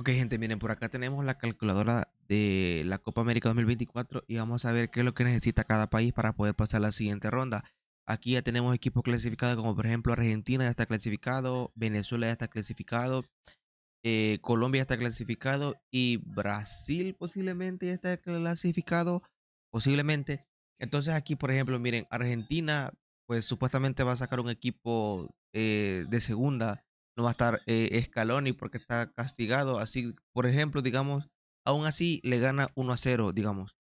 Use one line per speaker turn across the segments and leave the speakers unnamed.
Ok, gente, miren, por acá tenemos la calculadora de la Copa América 2024 y vamos a ver qué es lo que necesita cada país para poder pasar la siguiente ronda. Aquí ya tenemos equipos clasificados como por ejemplo Argentina ya está clasificado, Venezuela ya está clasificado, eh, Colombia ya está clasificado y Brasil posiblemente ya está clasificado, posiblemente. Entonces aquí por ejemplo, miren, Argentina pues supuestamente va a sacar un equipo eh, de segunda no va a estar eh, Scaloni porque está castigado. Así, por ejemplo, digamos, aún así le gana 1 a 0, digamos.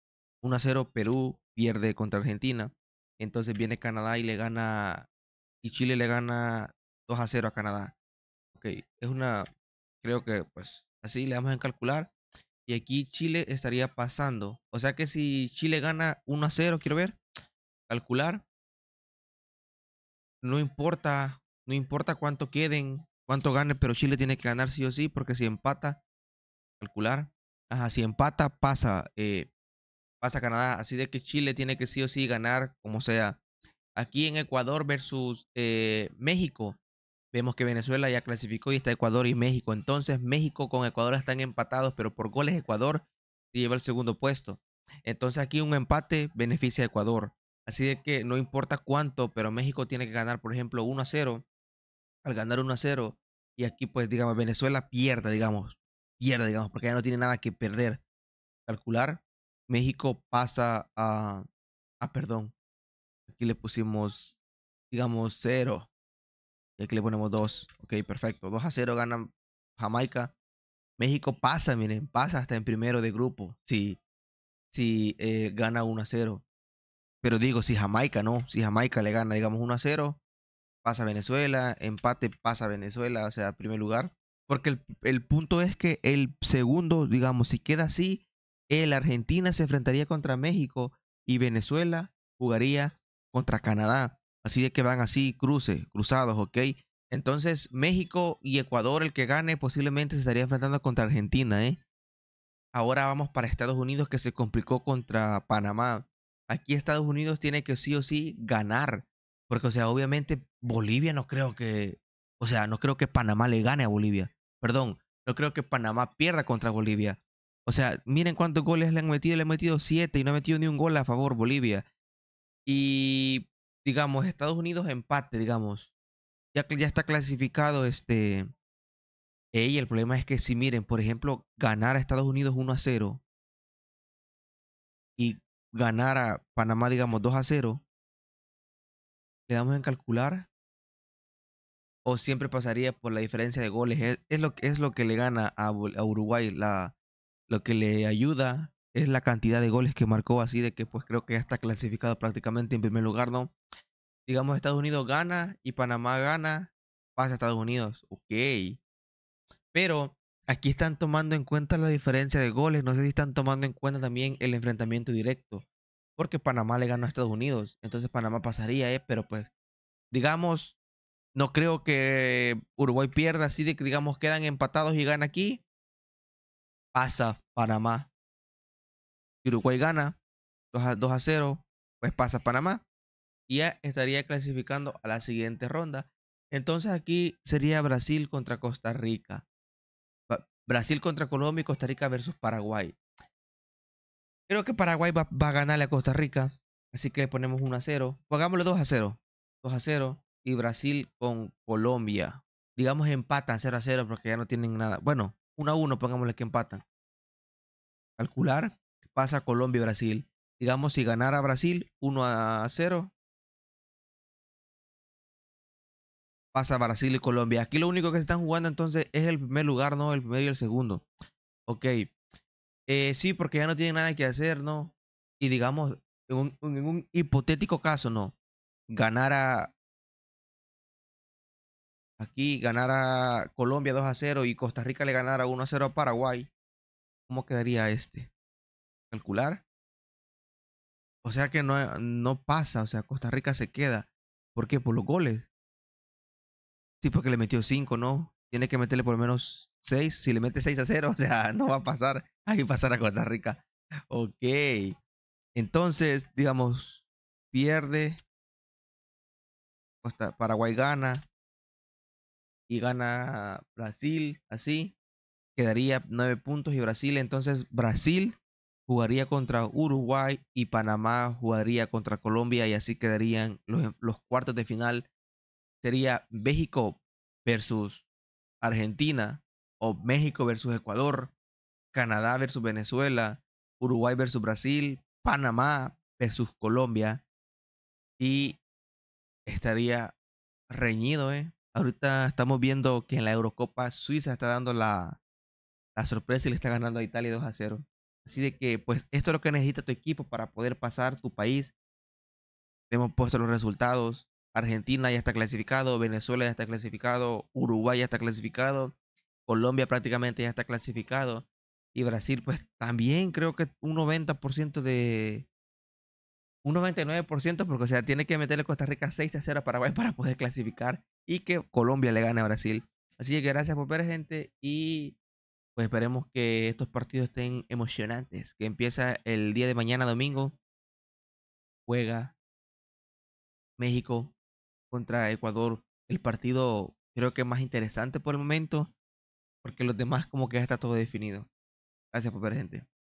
1 a 0 Perú pierde contra Argentina. Entonces viene Canadá y le gana, y Chile le gana 2 a 0 a Canadá. Ok, es una, creo que pues así le vamos a calcular. Y aquí Chile estaría pasando. O sea que si Chile gana 1 a 0, quiero ver, calcular. No importa, no importa cuánto queden, cuánto gane, pero Chile tiene que ganar sí o sí, porque si empata, calcular, ajá, si empata pasa, eh, pasa Canadá, así de que Chile tiene que sí o sí ganar como sea. Aquí en Ecuador versus eh, México, vemos que Venezuela ya clasificó y está Ecuador y México, entonces México con Ecuador están empatados, pero por goles Ecuador se lleva el segundo puesto. Entonces aquí un empate beneficia a Ecuador. Así de que no importa cuánto, pero México tiene que ganar, por ejemplo, 1 a 0 al ganar 1 a 0 y aquí pues digamos Venezuela pierda, digamos, pierda, digamos, porque ya no tiene nada que perder, calcular, México pasa a, a ah, perdón, aquí le pusimos, digamos, 0 y aquí le ponemos 2, ok, perfecto, 2 a 0 gana Jamaica, México pasa, miren, pasa hasta en primero de grupo, si, si eh, gana 1 a 0. Pero digo, si Jamaica no, si Jamaica le gana, digamos, 1 a 0, pasa Venezuela, empate pasa Venezuela, o sea, primer lugar. Porque el, punto es que el segundo, digamos, si queda así, el Argentina se enfrentaría contra México y Venezuela jugaría contra Canadá. Así de que van así, cruces, cruzados, ¿ok? Entonces, México y Ecuador, el que gane, posiblemente se estaría enfrentando contra Argentina, ¿eh? Ahora vamos para Estados Unidos, que se complicó contra Panamá. Aquí Estados Unidos tiene que sí o sí ganar porque, o sea, obviamente Bolivia no creo que, o sea, no creo que Panamá le gane a Bolivia. Perdón, no creo que Panamá pierda contra Bolivia. O sea, miren cuántos goles le han metido, le han metido siete y no ha metido ni un gol a favor Bolivia. Y, digamos, Estados Unidos empate, digamos. Ya, ya está clasificado este... el problema es que si miren, por ejemplo, ganar a Estados Unidos 1 a 0 y ganar a Panamá, digamos, 2 a 0, le damos en calcular o siempre pasaría por la diferencia de goles. Es, lo, es lo que le gana a, Uruguay, la, lo que le ayuda es la cantidad de goles que marcó, así de que pues creo que ya está clasificado prácticamente en primer lugar, ¿no? Digamos Estados Unidos gana y Panamá gana, pasa a Estados Unidos, ok. Pero aquí están tomando en cuenta la diferencia de goles, no sé si están tomando en cuenta también el enfrentamiento directo porque Panamá le ganó a Estados Unidos. Entonces Panamá pasaría, ¿eh? Pero pues, digamos, no creo que Uruguay pierda así de que, digamos, quedan empatados y gana aquí. Pasa Panamá. Uruguay gana 2 a, 2 a 0, pues pasa Panamá. Y ya estaría clasificando a la siguiente ronda. Entonces aquí sería Brasil contra Costa Rica. Brasil contra Colombia y Costa Rica versus Paraguay. Creo que Paraguay va, a ganarle a Costa Rica. Así que le ponemos 1 a 0. Pongámosle 2 a 0. 2 a 0. Y Brasil con Colombia. Digamos empatan 0 a 0 porque ya no tienen nada. Bueno, 1 a 1, pongámosle que empatan. Calcular. Pasa Colombia y Brasil. Digamos, si ganara Brasil 1 a 0. Pasa Brasil y Colombia. Aquí lo único que se están jugando entonces es el primer lugar, no el primero y el segundo. Ok. Eh, sí, porque ya no tiene nada que hacer, ¿no? Y digamos, en un, hipotético caso, ¿no? Ganar a... aquí, a Colombia 2 a 0 y Costa Rica le ganara 1 a 0 a Paraguay, ¿cómo quedaría este? ¿Calcular? O sea que no, no pasa, o sea, Costa Rica se queda. ¿Por qué? Por los goles. Sí, porque le metió 5, ¿no? Tiene que meterle por lo menos 6. Si le mete 6 a 0, o sea, no va a pasar. Hay que pasar a Costa Rica. Ok. Entonces, digamos, pierde. Costa, Paraguay gana. Y gana Brasil, así. Quedaría nueve puntos y Brasil. Entonces, Brasil jugaría contra Uruguay y Panamá jugaría contra Colombia y así quedarían los cuartos de final. Sería México versus Argentina o México versus Ecuador Canadá versus Venezuela, Uruguay versus Brasil, Panamá versus Colombia. Y estaría reñido, ¿eh? Ahorita estamos viendo que en la Eurocopa Suiza está dando la, la sorpresa y le está ganando a Italia 2 a 0. Así de que, pues, esto es lo que necesita tu equipo para poder pasar tu país. hemos puesto los resultados. Argentina ya está clasificado, Venezuela ya está clasificado, Uruguay ya está clasificado, Colombia prácticamente ya está clasificado. Y Brasil, pues también creo que un 90% de. Un 99%, porque o sea, tiene que meterle Costa Rica 6 a 0 a Paraguay para poder clasificar y que Colombia le gane a Brasil. Así que gracias por ver, gente. Y pues esperemos que estos partidos estén emocionantes. Que empieza el día de mañana, domingo. Juega México contra Ecuador. El partido creo que más interesante por el momento. Porque los demás como que ya está todo definido. Gracias por ver, gente.